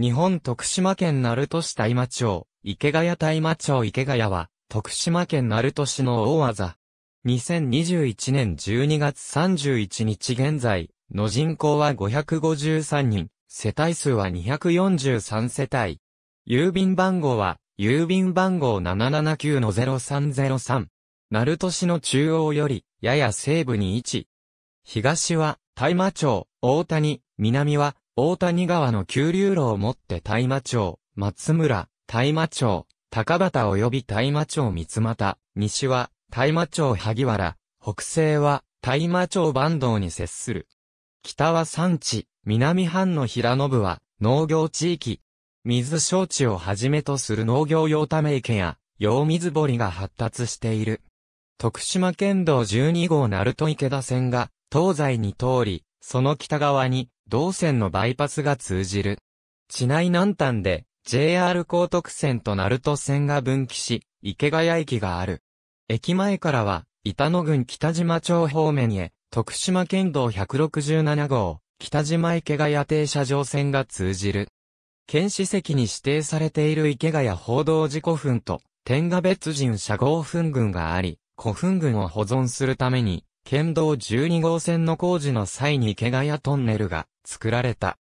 日本徳島県鳴門市大間町、池谷大間町池谷は、徳島県鳴門市の大技。2021年12月31日現在、の人口は553人、世帯数は243世帯。郵便番号は、郵便番号779-0303。鳴門市の中央より、やや西部に位置。東は、大間町、大谷、南は、大谷川の急流路をもって大麻町、松村、大麻町、高畑及び大麻町三俣、西は、大麻町萩原、北西は、大麻町坂東に接する。北は山地、南半の平野部は、農業地域。水承知をはじめとする農業用ため池や、用水堀が発達している。徳島県道12号鳴門池田線が、東西に通り、その北側に、道線のバイパスが通じる。地内南端で、JR 高徳線と鳴門線が分岐し、池谷駅がある。駅前からは、板野郡北島町方面へ、徳島県道167号、北島池谷停車場線が通じる。県史跡に指定されている池谷報道事故墳と、天下別人社合墳群があり、古墳群を保存するために、県道12号線の工事の際に池谷やトンネルが作られた。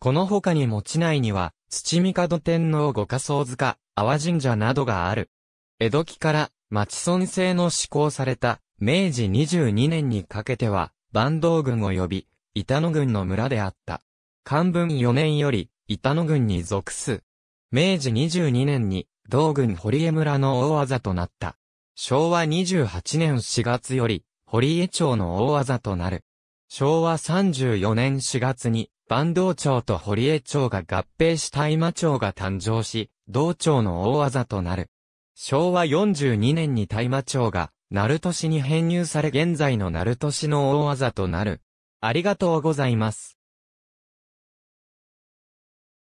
この他にも地内には、土見門天皇御仮想塚、阿波神社などがある。江戸期から町村制の施行された明治22年にかけては、坂東軍及び板野軍の村であった。漢文4年より板野軍に属す。明治22年に道軍堀江村の大技となった。昭和28年4月より堀江町の大技となる。昭和34年4月に、坂東町と堀江町が合併し大今町が誕生し、同町の大技となる。昭和42年に大麻町が、鳴門市に編入され現在の鳴門市の大技となる。ありがとうございます。